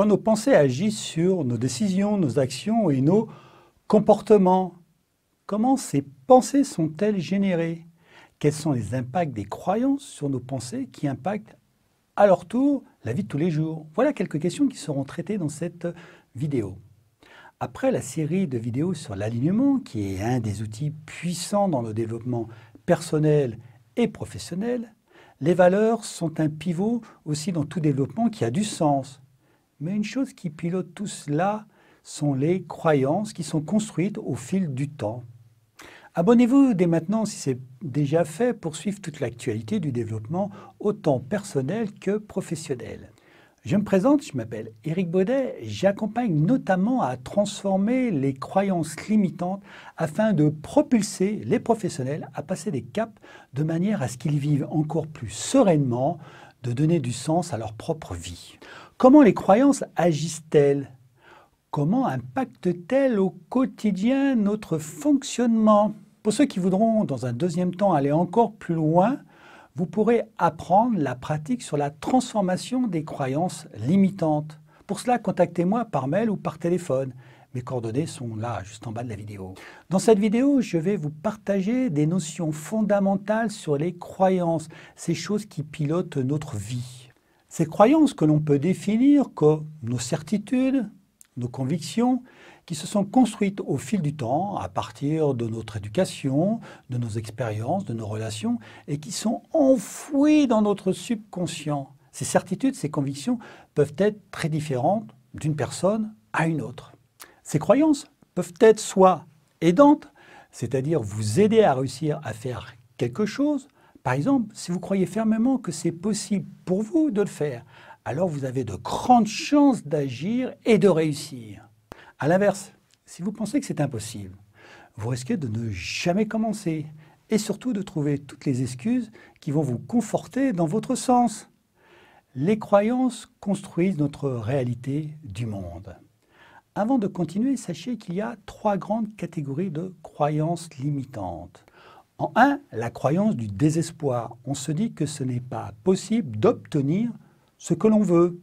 quand nos pensées agissent sur nos décisions, nos actions et nos comportements, comment ces pensées sont-elles générées Quels sont les impacts des croyances sur nos pensées qui impactent à leur tour la vie de tous les jours Voilà quelques questions qui seront traitées dans cette vidéo. Après la série de vidéos sur l'alignement, qui est un des outils puissants dans le développement personnel et professionnel, les valeurs sont un pivot aussi dans tout développement qui a du sens. Mais une chose qui pilote tout cela sont les croyances qui sont construites au fil du temps. Abonnez-vous dès maintenant, si c'est déjà fait, pour suivre toute l'actualité du développement, autant personnel que professionnel. Je me présente, je m'appelle Éric Baudet, j'accompagne notamment à transformer les croyances limitantes afin de propulser les professionnels à passer des caps de manière à ce qu'ils vivent encore plus sereinement, de donner du sens à leur propre vie. Comment les croyances agissent-elles Comment impactent-elles au quotidien notre fonctionnement Pour ceux qui voudront, dans un deuxième temps, aller encore plus loin, vous pourrez apprendre la pratique sur la transformation des croyances limitantes. Pour cela, contactez-moi par mail ou par téléphone. Mes coordonnées sont là, juste en bas de la vidéo. Dans cette vidéo, je vais vous partager des notions fondamentales sur les croyances, ces choses qui pilotent notre vie. Ces croyances que l'on peut définir comme nos certitudes, nos convictions, qui se sont construites au fil du temps à partir de notre éducation, de nos expériences, de nos relations, et qui sont enfouies dans notre subconscient. Ces certitudes, ces convictions peuvent être très différentes d'une personne à une autre. Ces croyances peuvent être soit aidantes, c'est-à-dire vous aider à réussir à faire quelque chose, par exemple, si vous croyez fermement que c'est possible pour vous de le faire, alors vous avez de grandes chances d'agir et de réussir. A l'inverse, si vous pensez que c'est impossible, vous risquez de ne jamais commencer et surtout de trouver toutes les excuses qui vont vous conforter dans votre sens. Les croyances construisent notre réalité du monde. Avant de continuer, sachez qu'il y a trois grandes catégories de croyances limitantes. En 1, la croyance du désespoir. On se dit que ce n'est pas possible d'obtenir ce que l'on veut.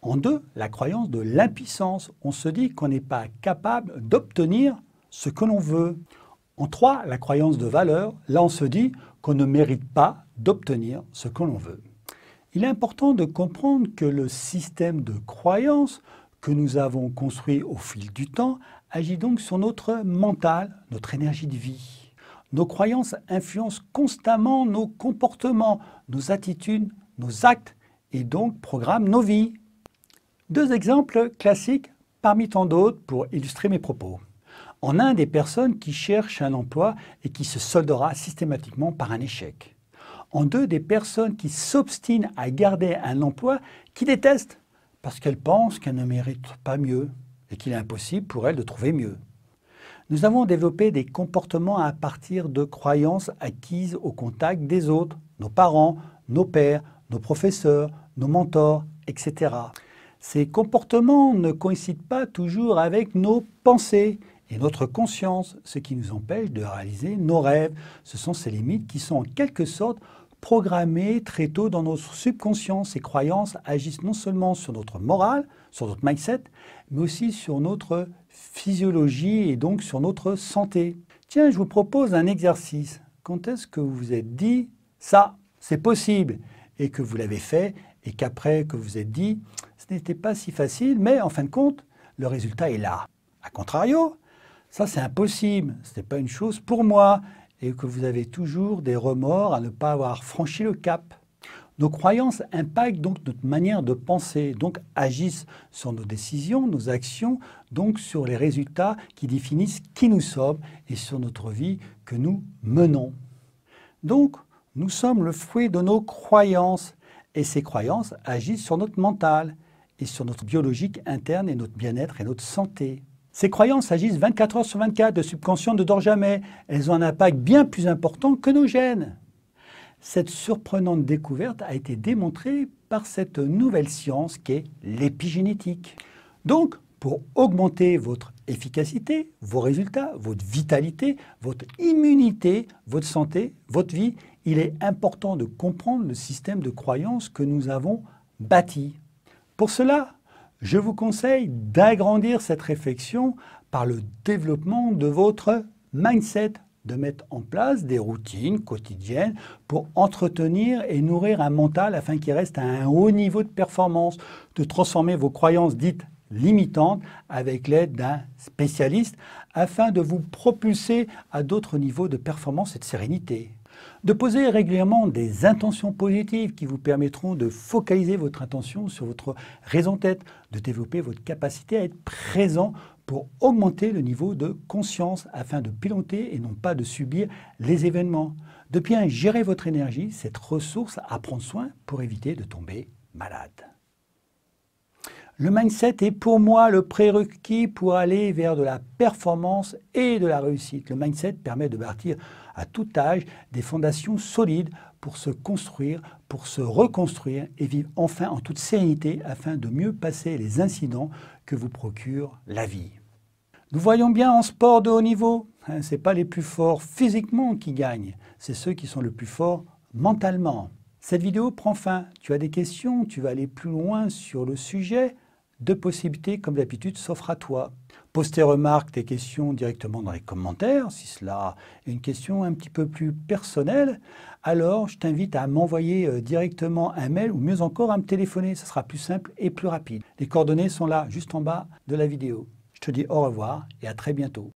En deux, la croyance de l'impuissance. On se dit qu'on n'est pas capable d'obtenir ce que l'on veut. En trois, la croyance de valeur. Là, on se dit qu'on ne mérite pas d'obtenir ce que l'on veut. Il est important de comprendre que le système de croyance que nous avons construit au fil du temps agit donc sur notre mental, notre énergie de vie. Nos croyances influencent constamment nos comportements, nos attitudes, nos actes et donc programment nos vies. Deux exemples classiques parmi tant d'autres pour illustrer mes propos. En un, des personnes qui cherchent un emploi et qui se soldera systématiquement par un échec. En deux, des personnes qui s'obstinent à garder un emploi qui détestent parce qu'elles pensent qu'elles ne méritent pas mieux et qu'il est impossible pour elles de trouver mieux. Nous avons développé des comportements à partir de croyances acquises au contact des autres, nos parents, nos pères, nos professeurs, nos mentors, etc. Ces comportements ne coïncident pas toujours avec nos pensées et notre conscience, ce qui nous empêche de réaliser nos rêves. Ce sont ces limites qui sont en quelque sorte programmés très tôt dans notre subconscience Ces croyances agissent non seulement sur notre morale, sur notre mindset, mais aussi sur notre physiologie et donc sur notre santé. Tiens, je vous propose un exercice. Quand est-ce que vous vous êtes dit ça, c'est possible et que vous l'avez fait et qu'après que vous vous êtes dit ce n'était pas si facile, mais en fin de compte, le résultat est là. A contrario, ça c'est impossible, ce n'est pas une chose pour moi et que vous avez toujours des remords à ne pas avoir franchi le cap. Nos croyances impactent donc notre manière de penser, donc agissent sur nos décisions, nos actions, donc sur les résultats qui définissent qui nous sommes et sur notre vie que nous menons. Donc, nous sommes le fruit de nos croyances et ces croyances agissent sur notre mental et sur notre biologique interne et notre bien-être et notre santé. Ces croyances agissent 24 heures sur 24, le subconscient ne dort jamais. Elles ont un impact bien plus important que nos gènes. Cette surprenante découverte a été démontrée par cette nouvelle science qu'est l'épigénétique. Donc, pour augmenter votre efficacité, vos résultats, votre vitalité, votre immunité, votre santé, votre vie, il est important de comprendre le système de croyances que nous avons bâti. Pour cela, je vous conseille d'agrandir cette réflexion par le développement de votre mindset, de mettre en place des routines quotidiennes pour entretenir et nourrir un mental afin qu'il reste à un haut niveau de performance, de transformer vos croyances dites limitantes avec l'aide d'un spécialiste afin de vous propulser à d'autres niveaux de performance et de sérénité de poser régulièrement des intentions positives qui vous permettront de focaliser votre attention sur votre raison d'être, de développer votre capacité à être présent pour augmenter le niveau de conscience afin de piloter et non pas de subir les événements, de bien gérer votre énergie, cette ressource à prendre soin pour éviter de tomber malade. Le mindset est pour moi le prérequis pour aller vers de la performance et de la réussite. Le mindset permet de bâtir à tout âge des fondations solides pour se construire, pour se reconstruire et vivre enfin en toute sérénité afin de mieux passer les incidents que vous procure la vie. Nous voyons bien en sport de haut niveau, hein, ce n'est pas les plus forts physiquement qui gagnent, c'est ceux qui sont le plus forts mentalement. Cette vidéo prend fin. Tu as des questions, tu vas aller plus loin sur le sujet, deux possibilités, comme d'habitude, s'offrent à toi. Pose tes remarques, tes questions directement dans les commentaires. Si cela est une question un petit peu plus personnelle, alors je t'invite à m'envoyer euh, directement un mail ou mieux encore à me téléphoner. Ce sera plus simple et plus rapide. Les coordonnées sont là, juste en bas de la vidéo. Je te dis au revoir et à très bientôt.